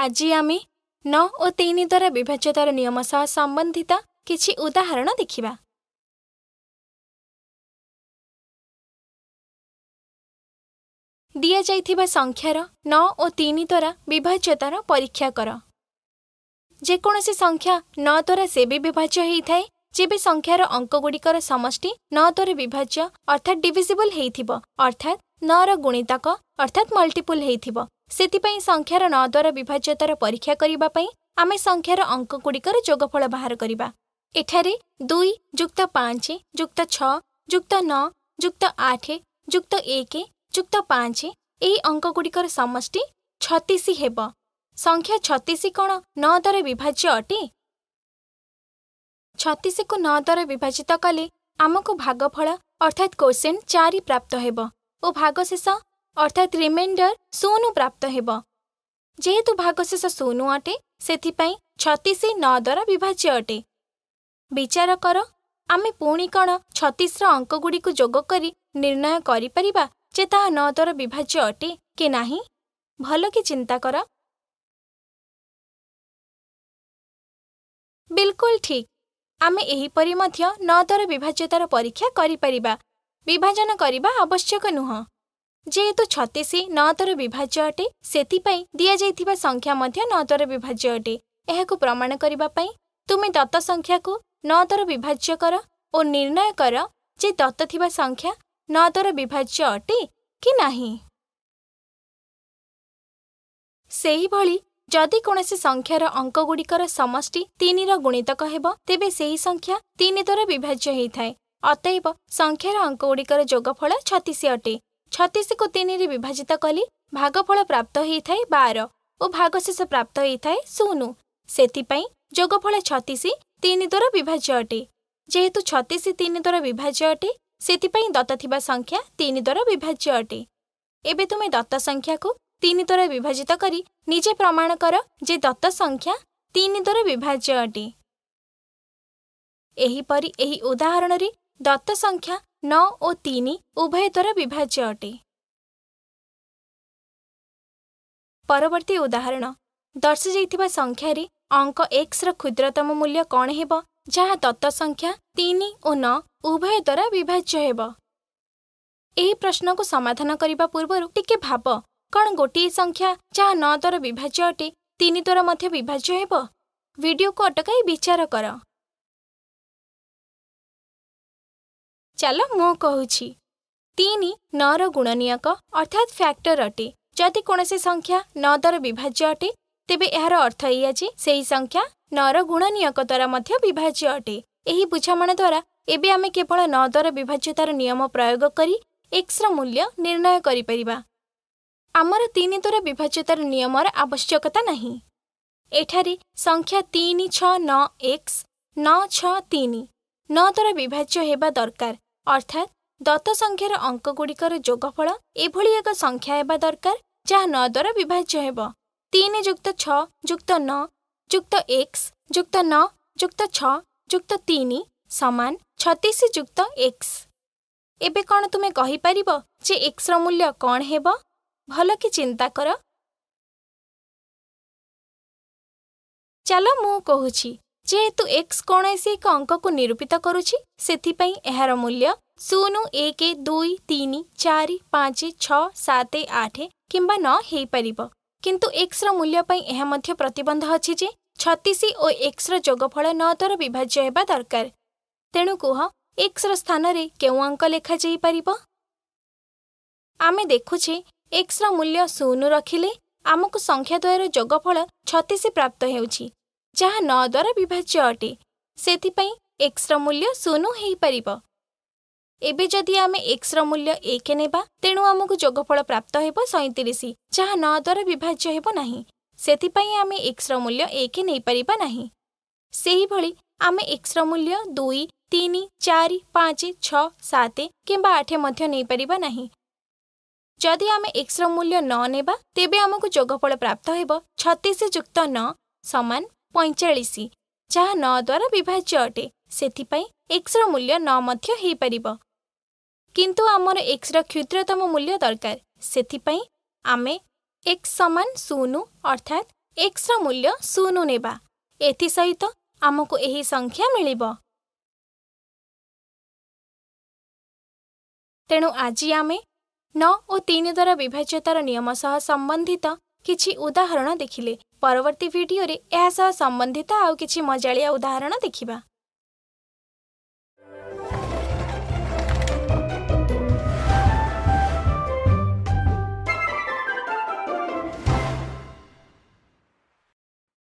ଆଜି ଆମେ ନଅ ଓ ତିନି ଦ୍ୱାରା ବିଭାଜ୍ୟତାର ନିୟମ ସହ ସମ୍ବନ୍ଧିତ କିଛି ଉଦାହରଣ ଦେଖିବା ଦିଆଯାଇଥିବା ସଂଖ୍ୟାର ନଅ ଓ ତିନି ଦ୍ୱାରା ବିଭାଜ୍ୟତାର ପରୀକ୍ଷା କର ଯେକୌଣସି ସଂଖ୍ୟା ନଅ ଦ୍ୱାରା ସେବେ ବିଭାଜ୍ୟ ହୋଇଥାଏ ଯେବେ ସଂଖ୍ୟାର ଅଙ୍କଗୁଡ଼ିକର ସମଷ୍ଟି ନଅ ଦ୍ୱାରା ବିଭାଜ୍ୟ ଅର୍ଥାତ୍ ଡିଭିସିବଲ୍ ହୋଇଥିବ ଅର୍ଥାତ୍ ନଅର ଗୁଣିତକ ଅର୍ଥାତ୍ ମଲ୍ଟିପୁଲ୍ ହୋଇଥିବ ସେଥିପାଇଁ ସଂଖ୍ୟାର ନଅ ଦ୍ୱାରା ବିଭାଜ୍ୟତାର ପରୀକ୍ଷା କରିବା ପାଇଁ ଆମେ ସଂଖ୍ୟାର ଅଙ୍କଗୁଡ଼ିକର ଯୋଗଫଳ ବାହାର କରିବା ଏଠାରେ ଦୁଇ ଯୁକ୍ତ ପାଞ୍ଚ ଯୁକ୍ତ ଛଅ ଯୁକ୍ତ ନଅ ଯୁକ୍ତ ଆଠ ଯୁକ୍ତ ଏକ ଯୁକ୍ତ ପାଞ୍ଚ ଏହି ଅଙ୍କଗୁଡ଼ିକର ସମଷ୍ଟି ଛତିଶ ହେବ ସଂଖ୍ୟା ଛତିଶ କ'ଣ ନଅ ଦ୍ୱାରା ବିଭାଜ୍ୟ ଅଟେ ଛତିଶକୁ ନଅ ଦ୍ୱାରା ବିଭାଜିତ କଲେ ଆମକୁ ଭାଗଫଳ ଅର୍ଥାତ୍ କୋଶ୍ଚେନ୍ ଚାରି ପ୍ରାପ୍ତ ହେବ ଓ ଭାଗଶେଷ ଅର୍ଥାତ୍ ରିମାଇଣ୍ଡର ଶୂନ ପ୍ରାପ୍ତ ହେବ ଯେହେତୁ ଭାଗଶେଷ ଶୂନ ଅଟେ ସେଥିପାଇଁ ଛତିଶ ନଅ ଦ୍ୱାରା ବିଭାଜ୍ୟ ଅଟେ ବିଚାର କର ଆମେ ପୁଣି କ'ଣ ଛତିଶର ଅଙ୍କଗୁଡ଼ିକୁ ଯୋଗ କରି ନିର୍ଣ୍ଣୟ କରିପାରିବା ଯେ ତାହା ନଅ ଦ୍ୱାରା ବିଭାଜ୍ୟ ଅଟେ କି ନାହିଁ ଭଲକି ଚିନ୍ତା କର ବିଲକୁଲ ଠିକ୍ ଆମେ ଏହିପରି ମଧ୍ୟ ନଅ ଦ୍ୱାରା ବିଭାଜ୍ୟତାର ପରୀକ୍ଷା କରିପାରିବା ବିଭାଜନ କରିବା ଆବଶ୍ୟକ ନୁହଁ ଯେହେତୁ ଛତିଶ ନଅ ଦ୍ୱାରା ବିଭାଜ୍ୟ ଅଟେ ସେଥିପାଇଁ ଦିଆଯାଇଥିବା ସଂଖ୍ୟା ମଧ୍ୟ ନଅ ଦ୍ୱାରା ବିଭାଜ୍ୟ ଅଟେ ଏହାକୁ ପ୍ରମାଣ କରିବା ପାଇଁ ତୁମେ ଦତ୍ତ ସଂଖ୍ୟାକୁ ନଅ ଦ୍ୱାରା ବିଭାଜ୍ୟ କର ଓ ନିର୍ଣ୍ଣୟ କର ଯେ ଦତ୍ତ ଥିବା ସଂଖ୍ୟା ନଅ ଦ୍ୱାରା ବିଭାଜ୍ୟ ଅଟେ କି ନାହିଁ ସେହିଭଳି ଯଦି କୌଣସି ସଂଖ୍ୟାର ଅଙ୍କଗୁଡ଼ିକର ସମଷ୍ଟି ତିନିର ଗୁଣିତକ ହେବ ତେବେ ସେହି ସଂଖ୍ୟା ତିନି ଦ୍ୱାରା ବିଭାଜ୍ୟ ହୋଇଥାଏ ଅତଏବ ସଂଖ୍ୟାର ଅଙ୍କଗୁଡ଼ିକର ଯୋଗଫଳ ଛତିଶ ଅଟେ ଛତିଶକୁ ତିନିରେ ବିଭାଜିତ କଲି ଭାଗଫଳ ପ୍ରାପ୍ତ ହୋଇଥାଏ ବାର ଓ ଭାଗଶେଷ ପ୍ରାପ୍ତ ହୋଇଥାଏ ଶୂନ ସେଥିପାଇଁ ଯୋଗଫଳ ଛତିଶ ତିନି ଦ୍ୱାର ବିଭାଜ୍ୟ ଅଟେ ଯେହେତୁ ଛତିଶ ତିନି ଦ୍ୱାର ବିଭାଜ୍ୟ ଅଟେ ସେଥିପାଇଁ ଦତ୍ତ ଥିବା ସଂଖ୍ୟା ତିନି ଦ୍ୱାର ବିଭାଜ୍ୟ ଅଟେ ଏବେ ତୁମେ ଦତ୍ତ ସଂଖ୍ୟାକୁ ତିନି ଦ୍ୱାର ବିଭାଜିତ କରି ନିଜେ ପ୍ରମାଣ କର ଯେ ଦତ୍ତ ସଂଖ୍ୟା ତିନି ଦ୍ୱାର ବିଭାଜ୍ୟ ଅଟେ ଏହିପରି ଏହି ଉଦାହରଣରେ ଦତ୍ତ ସଂଖ୍ୟା ନଅ ଓ ତିନି ଉଭୟ ଦ୍ୱାରା ବିଭାଜ୍ୟ ଅଟେ ପରବର୍ତ୍ତୀ ଉଦାହରଣ ଦର୍ଶାଯାଇଥିବା ସଂଖ୍ୟାରେ ଅଙ୍କ ଏକ୍ସର କ୍ଷୁଦ୍ରତମ ମୂଲ୍ୟ କ'ଣ ହେବ ଯାହା ଦତ୍ତ ସଂଖ୍ୟା ତିନି ଓ ନଅ ଉଭୟ ଦ୍ୱାରା ବିଭାଜ୍ୟ ହେବ ଏହି ପ୍ରଶ୍ନକୁ ସମାଧାନ କରିବା ପୂର୍ବରୁ ଟିକେ ଭାବ କ'ଣ ଗୋଟିଏ ସଂଖ୍ୟା ଯାହା ନଅ ଦ୍ୱାରା ବିଭାଜ୍ୟ ଅଟେ ତିନି ଦ୍ୱାରା ମଧ୍ୟ ବିଭାଜ୍ୟ ହେବ ଭିଡ଼ିଓକୁ ଅଟକାଇ ବିଚାର କର ଚାଲ ମୁଁ କହୁଛି ତିନି ନଅର ଗୁଣନୀୟକ ଅର୍ଥାତ୍ ଫ୍ୟାକ୍ଟର ଅଟେ ଯଦି କୌଣସି ସଂଖ୍ୟା ନଅ ଦ୍ୱାରା ବିଭାଜ୍ୟ ଅଟେ ତେବେ ଏହାର ଅର୍ଥ ଏଇଆ ଯେ ସେହି ସଂଖ୍ୟା ନଅର ଗୁଣନୀୟକ ଦ୍ୱାରା ମଧ୍ୟ ବିଭାଜ୍ୟ ଅଟେ ଏହି ବୁଝାମଣା ଦ୍ୱାରା ଏବେ ଆମେ କେବଳ ନଅ ଦ୍ୱାରା ବିଭାଜ୍ୟତାର ନିୟମ ପ୍ରୟୋଗ କରି ଏକ୍ସର ମୂଲ୍ୟ ନିର୍ଣ୍ଣୟ କରିପାରିବା ଆମର ତିନି ଦ୍ୱାରା ବିଭାଜ୍ୟତାର ନିୟମର ଆବଶ୍ୟକତା ନାହିଁ ଏଠାରେ ସଂଖ୍ୟା ତିନି ଛଅ ନଅ ଏକ୍ସ ନଅ ଛଅ ତିନି ନଅ ଦ୍ୱାରା ବିଭାଜ୍ୟ ହେବା ଦରକାର ଅର୍ଥାତ୍ ଦତ୍ତ ସଂଖ୍ୟାର ଅଙ୍କଗୁଡ଼ିକର ଯୋଗଫଳ ଏଭଳି ଏକ ସଂଖ୍ୟା ହେବା ଦରକାର ଯାହା ନଅ ଦ୍ୱାରା ବିଭାଜ୍ୟ ହେବ ତିନି ଯୁକ୍ତ ଛଅ ଯୁକ୍ତ ନଅ ଯୁକ୍ତ ଏକ୍ସ ଯୁକ୍ତ ନଅ ଯୁକ୍ତ ଛଅ ଯୁକ୍ତ ତିନି ସମାନ ଛତିଶ ଯୁକ୍ତ ଏକ୍ସ ଏବେ କ'ଣ ତୁମେ କହିପାରିବ ଯେ ଏକ୍ସର ମୂଲ୍ୟ କ'ଣ ହେବ ଭଲକି ଚିନ୍ତା କର ଚାଲ ମୁଁ କହୁଛି যেহেতু এক্স কৌশি এক অঙ্ক নিরূপিত করুছি সেপাই এর মূল্য শূন্য এক দুই তিন চারি পাঁচ ছ সাত আঠ কিংবা নইপার কিন্তু এক্সর মূল্যপ্রাই এ প্রতবন্ধ অছি ছতিশ ও এক্সর যোগফল ন দ্বারা বিভাজ্য হওয়া দরকার তেণু কুহ এক্সর স্থানরে কেউ অঙ্ক লেখা যাইপার আমি দেখুছে এক্সর মূল্য শূন্য ରଖିଲେ ଆମକୁ সংখ্যাদ্বয়ের যোগফল ছতিশ প্রাপ্ত হচ্ছে ଯାହା ନଅ ଦ୍ୱାରା ବିଭାଜ୍ୟ ଅଟେ ସେଥିପାଇଁ ଏକ୍ସର ମୂଲ୍ୟ ଶୂନ ହୋଇପାରିବ ଏବେ ଯଦି ଆମେ ଏକ୍ସର ମୂଲ୍ୟ ଏକ ନେବା ତେଣୁ ଆମକୁ ଯୋଗଫଳ ପ୍ରାପ୍ତ ହେବ ସଇଁତିରିଶ ଯାହା ନଅ ଦ୍ୱାରା ବିଭାଜ୍ୟ ହେବ ନାହିଁ ସେଥିପାଇଁ ଆମେ ଏକ୍ସର ମୂଲ୍ୟ ଏକ ନେଇପାରିବା ନାହିଁ ସେହିଭଳି ଆମେ ଏକ୍ସର ମୂଲ୍ୟ ଦୁଇ ତିନି ଚାରି ପାଞ୍ଚ ଛଅ ସାତ କିମ୍ବା ଆଠ ମଧ୍ୟ ନେଇପାରିବା ନାହିଁ ଯଦି ଆମେ ଏକ୍ସର ମୂଲ୍ୟ ନ ନେବା ତେବେ ଆମକୁ ଯୋଗଫଳ ପ୍ରାପ୍ତ ହେବ ଛତିଶ ଯୁକ୍ତ ନ ସମାନ ପଇଁଚାଳିଶ ଯାହା ନଅ ଦ୍ୱାରା ବିଭାଜ୍ୟ ଅଟେ ସେଥିପାଇଁ ଏକ୍ସର ମୂଲ୍ୟ ନଅ ମଧ୍ୟ ହୋଇପାରିବ କିନ୍ତୁ ଆମର ଏକ୍ସର କ୍ଷୁଦ୍ରତମ ମୂଲ୍ୟ ଦରକାର ସେଥିପାଇଁ ଆମେ ଏକ୍ସ ସମାନ ଶୂନ ଅର୍ଥାତ୍ ଏକ୍ସର ମୂଲ୍ୟ ଶୂନ ନେବା ଏଥିସହିତ ଆମକୁ ଏହି ସଂଖ୍ୟା ମିଳିବ ତେଣୁ ଆଜି ଆମେ ନଅ ଓ ତିନି ଦ୍ୱାରା ବିଭାଜ୍ୟତାର ନିୟମ ସହ ସମ୍ବନ୍ଧିତ କିଛି ଉଦାହରଣ ଦେଖିଲେ परवर्ती भिडियो रे एसा सम्बन्धिता वा केही मज्जालीया उदाहरण देखिबा